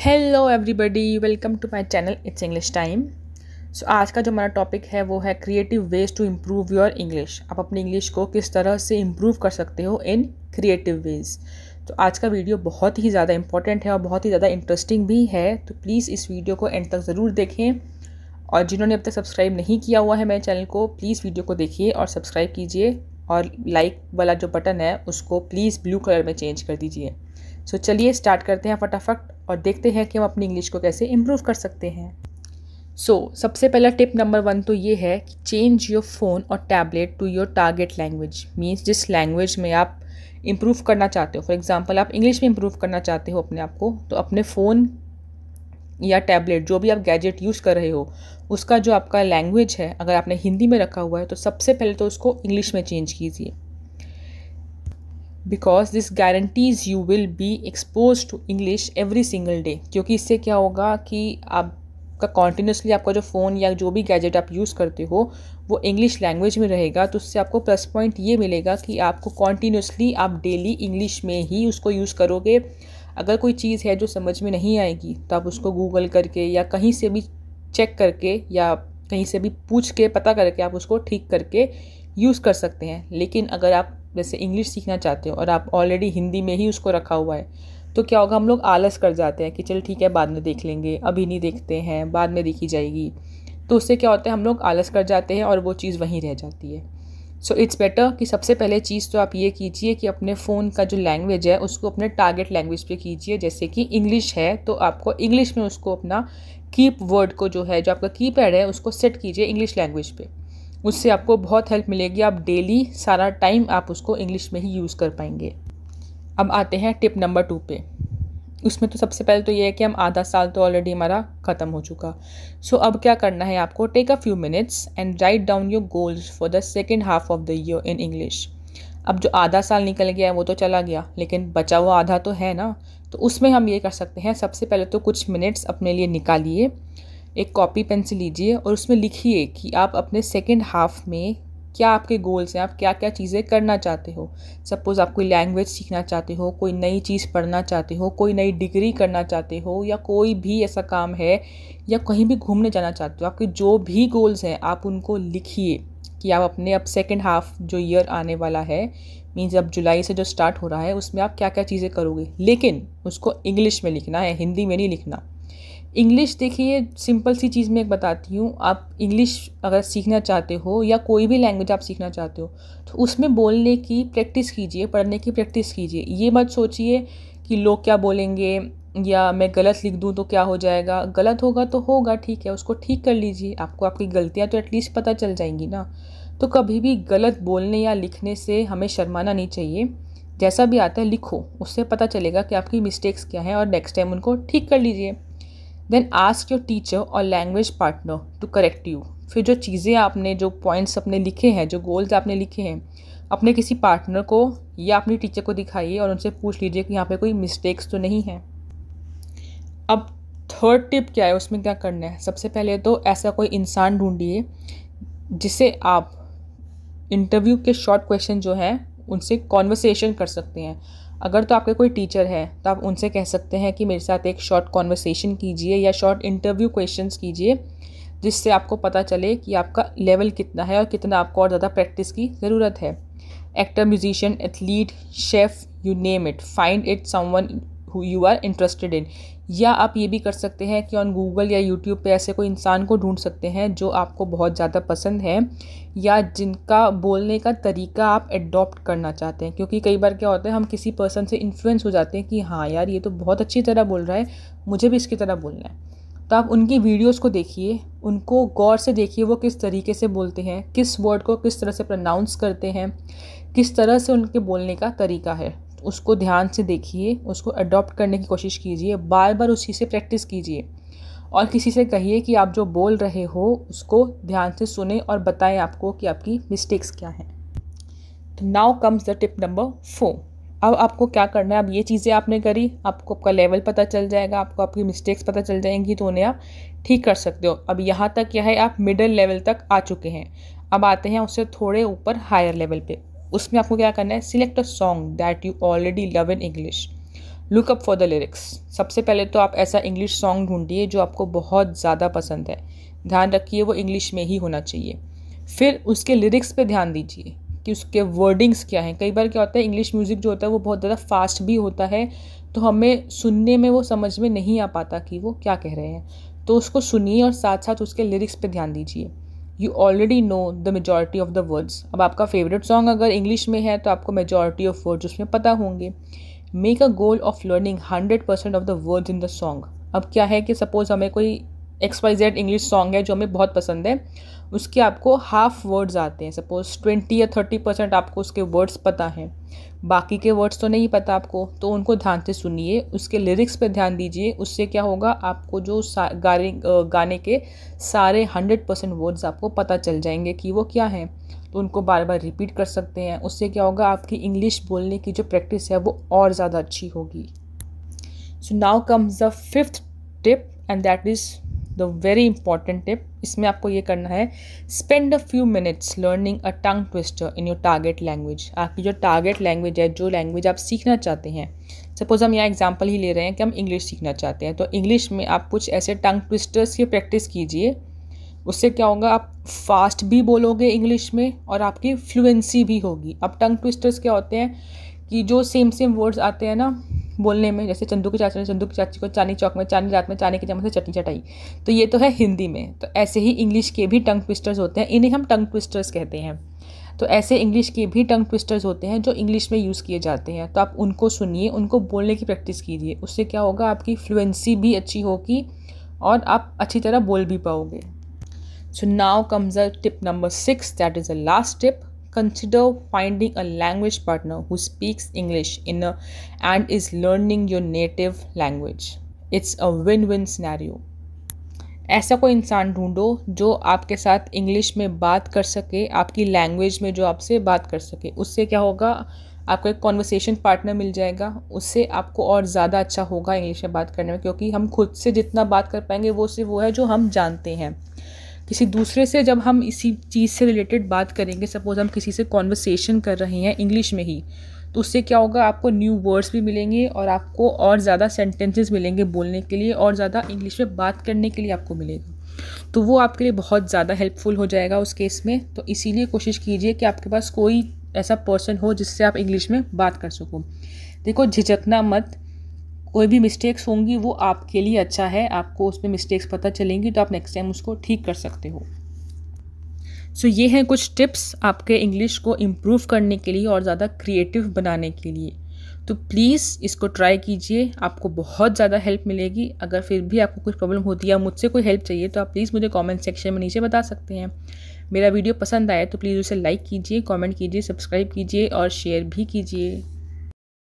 Hello everybody welcome to my channel it's English time so आज का जो हमारा टॉपिक है वो है creative ways to improve your English आप अपनी इंग्लिश को किस तरह से इम्प्रूव कर सकते हो इन क्रिएटिव वेज तो आज का वीडियो बहुत ही ज़्यादा इंपॉर्टेंट है और बहुत ही ज़्यादा इंटरेस्टिंग भी है तो प्लीज़ इस वीडियो को एंड तक ज़रूर देखें और जिन्होंने अब तक सब्सक्राइब नहीं किया हुआ है मेरे चैनल को प्लीज़ वीडियो को देखिए और सब्सक्राइब कीजिए और लाइक वाला जो बटन है उसको प्लीज़ ब्लू कलर में चेंज कर दीजिए सो so, चलिए स्टार्ट करते हैं फटाफट और देखते हैं कि हम अपनी इंग्लिश को कैसे इम्प्रूव कर सकते हैं सो so, सबसे पहला टिप नंबर वन तो ये है कि चेंज योर फ़ोन और tablet to your target language means जिस लैंग्वेज में आप इम्प्रूव करना चाहते हो फॉर एग्ज़ाम्पल आप इंग्लिश में इम्प्रूव करना चाहते हो अपने आप को तो अपने फ़ोन या टैबलेट जो भी आप गैजेट यूज़ कर रहे हो उसका जो आपका लैंग्वेज है अगर आपने हिंदी में रखा हुआ है तो सबसे पहले तो उसको इंग्लिश में चेंज कीजिए because this guarantees you will be expose to English every single day क्योंकि इससे क्या होगा कि आपका कॉन्टीन्यूसली आपका जो फ़ोन या जो भी गैजेट आप यूज़ करते हो वो इंग्लिश लैंग्वेज में रहेगा तो उससे आपको प्लस पॉइंट ये मिलेगा कि आपको कॉन्टीन्यूसली आप डेली इंग्लिश में ही उसको यूज़ करोगे अगर कोई चीज़ है जो समझ में नहीं आएगी तो आप उसको गूगल करके या कहीं से भी चेक करके या कहीं से भी पूछ के पता करके आप उसको ठीक करके यूज़ कर सकते हैं लेकिन अगर आप जैसे इंग्लिश सीखना चाहते हो और आप ऑलरेडी हिंदी में ही उसको रखा हुआ है तो क्या होगा हम लोग आलस कर जाते हैं कि चल ठीक है बाद में देख लेंगे अभी नहीं देखते हैं बाद में देखी जाएगी तो उससे क्या होता है हम लोग आलस कर जाते हैं और वो चीज़ वहीं रह जाती है सो इट्स बेटर कि सबसे पहले चीज़ तो आप ये कीजिए कि अपने फ़ोन का जो लैंग्वेज है उसको अपने टारगेट लैंग्वेज पे कीजिए जैसे कि इंग्लिश है तो आपको इंग्लिश में उसको अपना कीप वर्ड को जो है जो आपका की पैड है उसको सेट कीजिए इंग्लिश लैंग्वेज पे उससे आपको बहुत हेल्प मिलेगी आप डेली सारा टाइम आप उसको इंग्लिश में ही यूज़ कर पाएंगे अब आते हैं टिप नंबर टू पे उसमें तो सबसे पहले तो ये है कि हम आधा साल तो ऑलरेडी हमारा ख़त्म हो चुका सो so, अब क्या करना है आपको take a few minutes and write down your goals for the second half of the year in English अब जो आधा साल निकल गया है वो तो चला गया लेकिन बचा हुआ आधा तो है ना तो उसमें हम ये कर सकते हैं सबसे पहले तो कुछ मिनट्स अपने लिए निकालिए एक कॉपी पेन से लीजिए और उसमें लिखिए कि आप अपने सेकेंड हाफ में क्या आपके गोल्स हैं आप क्या क्या चीज़ें करना चाहते हो सपोज़ आप कोई लैंग्वेज सीखना चाहते हो कोई नई चीज़ पढ़ना चाहते हो कोई नई डिग्री करना चाहते हो या कोई भी ऐसा काम है या कहीं भी घूमने जाना चाहते हो आपके जो भी गोल्स हैं आप उनको लिखिए कि आप अपने अब सेकेंड हाफ जो ईयर आने वाला है मीन्स अब जुलाई से जो स्टार्ट हो रहा है उसमें आप क्या क्या चीज़ें करोगे लेकिन उसको इंग्लिश में लिखना है हिंदी में नहीं लिखना इंग्लिश देखिए सिंपल सी चीज़ मैं एक बताती हूँ आप इंग्लिश अगर सीखना चाहते हो या कोई भी लैंग्वेज आप सीखना चाहते हो तो उसमें बोलने की प्रैक्टिस कीजिए पढ़ने की प्रैक्टिस कीजिए ये मत सोचिए कि लोग क्या बोलेंगे या मैं गलत लिख दूँ तो क्या हो जाएगा गलत होगा तो होगा ठीक है उसको ठीक कर लीजिए आपको आपकी गलतियाँ तो एटलीस्ट पता चल जाएंगी ना तो कभी भी गलत बोलने या लिखने से हमें शर्माना नहीं चाहिए जैसा भी आता है लिखो उससे पता चलेगा कि आपकी मिस्टेक्स क्या हैं और नेक्स्ट टाइम उनको ठीक कर लीजिए देन आस्क योर टीचर और language partner to correct you फिर जो चीज़ें आपने जो पॉइंट्स अपने लिखे हैं जो गोल्स आपने लिखे हैं अपने किसी पार्टनर को या अपनी टीचर को दिखाइए और उनसे पूछ लीजिए कि यहाँ पे कोई मिस्टेक्स तो नहीं है अब थर्ड टिप क्या है उसमें क्या करना है सबसे पहले तो ऐसा कोई इंसान ढूंढिए जिसे आप इंटरव्यू के शॉर्ट क्वेश्चन जो हैं उनसे कॉन्वर्सेशन कर सकते हैं अगर तो आपके कोई टीचर है तो आप उनसे कह सकते हैं कि मेरे साथ एक शॉर्ट कॉन्वर्सेशन कीजिए या शॉर्ट इंटरव्यू क्वेश्चंस कीजिए जिससे आपको पता चले कि आपका लेवल कितना है और कितना आपको और ज़्यादा प्रैक्टिस की ज़रूरत है actor musician athlete chef you name it find it someone who you are interested in या आप ये भी कर सकते हैं कि ऑन गूगल या यूट्यूब पे ऐसे कोई इंसान को ढूंढ सकते हैं जो आपको बहुत ज़्यादा पसंद है या जिनका बोलने का तरीका आप एडॉप्ट करना चाहते हैं क्योंकि कई बार क्या होता है हम किसी पर्सन से इन्फ्लुएंस हो जाते हैं कि हाँ यार ये तो बहुत अच्छी तरह बोल रहा है मुझे भी इसकी तरह बोलना है तो आप उनकी वीडियोस को देखिए उनको गौर से देखिए वो किस तरीके से बोलते हैं किस वर्ड को किस तरह से प्रनाउंस करते हैं किस तरह से उनके बोलने का तरीका है उसको ध्यान से देखिए उसको अडॉप्ट करने की कोशिश कीजिए बार बार उसी से प्रैक्टिस कीजिए और किसी से कहिए कि आप जो बोल रहे हो उसको ध्यान से सुने और बताएं आपको कि आपकी मिस्टेक्स क्या हैं तो now comes the tip number four अब आपको क्या करना है अब ये चीज़ें आपने करी आपको आपका लेवल पता चल जाएगा आपको आपकी मिस्टेक्स पता चल जाएंगी तो उन्हें आप ठीक कर सकते हो अब यहाँ तक क्या है आप मिडल लेवल तक आ चुके हैं अब आते हैं उससे थोड़े ऊपर हायर लेवल पे उसमें आपको क्या करना है select a song that you already love in English look up for the lyrics सबसे पहले तो आप ऐसा इंग्लिश सॉन्ग ढूंढिए जो आपको बहुत ज़्यादा पसंद है ध्यान रखिए वो इंग्लिश में ही होना चाहिए फिर उसके लिरिक्स पे ध्यान दीजिए कि उसके वर्डिंग्स क्या हैं कई बार क्या होता है इंग्लिश म्यूज़िक जो होता है वो बहुत ज़्यादा फास्ट भी होता है तो हमें सुनने में वो समझ में नहीं आ पाता कि वो क्या कह रहे हैं तो उसको सुनिए और साथ साथ उसके लिरिक्स पे ध्यान दीजिए you already know the majority of the words अब आपका फेवरेट सॉन्ग अगर इंग्लिश में है तो आपको मेजॉरिटी ऑफ वर्ड्स उसमें पता होंगे make a goal of learning hundred percent of the words in the song अब क्या है कि सपोज़ हमें कोई X Y Z English song है जो हमें बहुत पसंद है उसके आपको हाफ वर्ड्स आते हैं सपोज ट्वेंटी या थर्टी परसेंट आपको उसके वर्ड्स पता हैं बाकी के वर्ड्स तो नहीं पता आपको तो उनको ध्यान से सुनिए उसके लिरिक्स पर ध्यान दीजिए उससे क्या होगा आपको जो गाने गाने के सारे हंड्रेड परसेंट वर्ड्स आपको पता चल जाएंगे कि वो क्या हैं तो उनको बार बार रिपीट कर सकते हैं उससे क्या होगा आपकी इंग्लिश बोलने की जो प्रैक्टिस है वो और ज़्यादा अच्छी होगी so now comes the fifth tip and that is the very important tip इसमें आपको ये करना है spend a few minutes learning a tongue twister in your target language आपकी जो टारगेट लैंग्वेज है जो लैंग्वेज आप सीखना चाहते हैं सपोज हम यहाँ एग्जाम्पल ही ले रहे हैं कि हम इंग्लिश सीखना चाहते हैं तो इंग्लिश में आप कुछ ऐसे टंग ट्विस्टर्स की प्रैक्टिस कीजिए उससे क्या होगा आप फास्ट भी बोलोगे इंग्लिश में और आपकी फ्लुएंसी भी होगी अब टंग ट्विस्टर्स क्या होते हैं कि जो सेम सेम वर्ड्स आते हैं ना बोलने में जैसे चंदू की चाची ने चंदू की चाची को चांदनी चौक में चांदी रात में चांदनी के चम्मच से चटनी चटाई तो ये तो है हिंदी में तो ऐसे ही इंग्लिश के भी टंग ट्विस्टर्स होते हैं इन्हें हम टंग ट्विस्टर्स कहते हैं तो ऐसे इंग्लिश के भी टंग ट्विस्टर्स होते हैं जो इंग्लिश में यूज़ किए जाते हैं तो आप उनको सुनिए उनको बोलने की प्रैक्टिस कीजिए उससे क्या होगा आपकी फ्लुएंसी भी अच्छी होगी और आप अच्छी तरह बोल भी पाओगे so now comes a tip number six that is a last tip Consider finding a language partner who speaks English in a, and is learning your native language. It's a win-win scenario. ऐसा कोई इंसान ढूंढो जो आपके साथ English में बात कर सके आपकी लैंग्वेज में जो आपसे बात कर सके उससे क्या होगा आपको एक कॉन्वर्सेशन पार्टनर मिल जाएगा उससे आपको और ज़्यादा अच्छा होगा इंग्लिश में बात करने में क्योंकि हम खुद से जितना बात कर पाएंगे वो सिर्फ वो है जो हम जानते हैं किसी दूसरे से जब हम इसी चीज़ से रिलेटेड बात करेंगे सपोज़ हम किसी से कॉन्वर्सेशन कर रहे हैं इंग्लिश में ही तो उससे क्या होगा आपको न्यू वर्ड्स भी मिलेंगे और आपको और ज़्यादा सेंटेंसेस मिलेंगे बोलने के लिए और ज़्यादा इंग्लिश में बात करने के लिए आपको मिलेगा तो वो आपके लिए बहुत ज़्यादा हेल्पफुल हो जाएगा उस केस में तो इसीलिए कोशिश कीजिए कि आपके पास कोई ऐसा पर्सन हो जिससे आप इंग्लिश में बात कर सको देखो झिझकना मत कोई भी मिस्टेक्स होंगी वो आपके लिए अच्छा है आपको उसमें मिस्टेक्स पता चलेंगी तो आप नेक्स्ट टाइम उसको ठीक कर सकते हो सो so, ये हैं कुछ टिप्स आपके इंग्लिश को इम्प्रूव करने के लिए और ज़्यादा क्रिएटिव बनाने के लिए तो प्लीज़ इसको ट्राई कीजिए आपको बहुत ज़्यादा हेल्प मिलेगी अगर फिर भी आपको कुछ प्रॉब्लम होती है या मुझसे कोई हेल्प चाहिए तो आप प्लीज़ मुझे कमेंट सेक्शन में नीचे बता सकते हैं मेरा वीडियो पसंद आया तो प्लीज़ उसे लाइक कीजिए कमेंट कीजिए सब्सक्राइब कीजिए और शेयर भी कीजिए